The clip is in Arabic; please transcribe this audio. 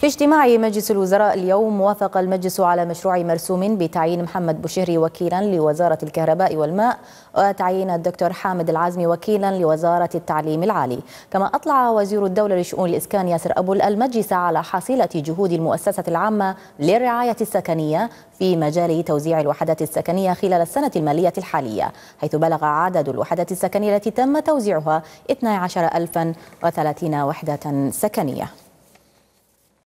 في اجتماع مجلس الوزراء اليوم وافق المجلس على مشروع مرسوم بتعيين محمد بشهري وكيلا لوزارة الكهرباء والماء وتعيين الدكتور حامد العزمي وكيلا لوزارة التعليم العالي كما أطلع وزير الدولة لشؤون الإسكان ياسر أبول المجلس على حصيلة جهود المؤسسة العامة للرعاية السكنية في مجال توزيع الوحدات السكنية خلال السنة المالية الحالية حيث بلغ عدد الوحدات السكنية التي تم توزيعها 12030 وحدة سكنية